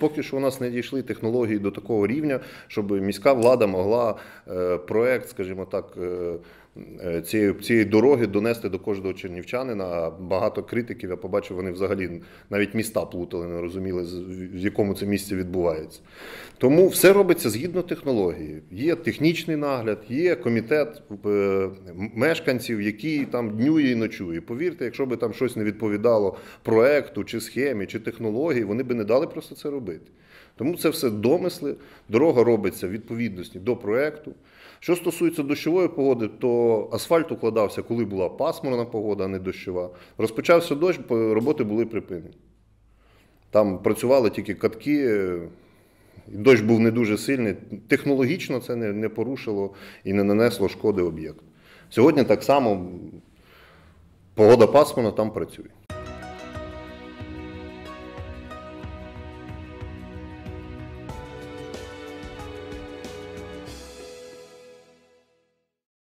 Поки що у нас не дійшли технології до такого рівня, щоб міська влада могла е, проект, скажімо так, е, е, цієї цієї дороги донести до кожного чернівчанина. Багато критиків я побачив, вони взагалі навіть міста плутали, не розуміли, в якому це місці відбувається. Тому все робиться згідно технології. Є технічний нагляд, є комітет мешканців, які там днює і ночує. Повірте, якщо би там щось не відповідало проекту чи схемі, чи технології, вони би не дали просто це робити робити. Тому це все домисли, дорога робиться в відповідності до проєкту. Що стосується дощової погоди, то асфальт укладався, коли була пасмурна погода, а не дощова. Розпочався дощ, роботи були припинені. Там працювали тільки катки, дощ був не дуже сильний. Технологічно це не порушило і не нанесло шкоди об'єкту. Сьогодні так само погода пасмурна, там працює.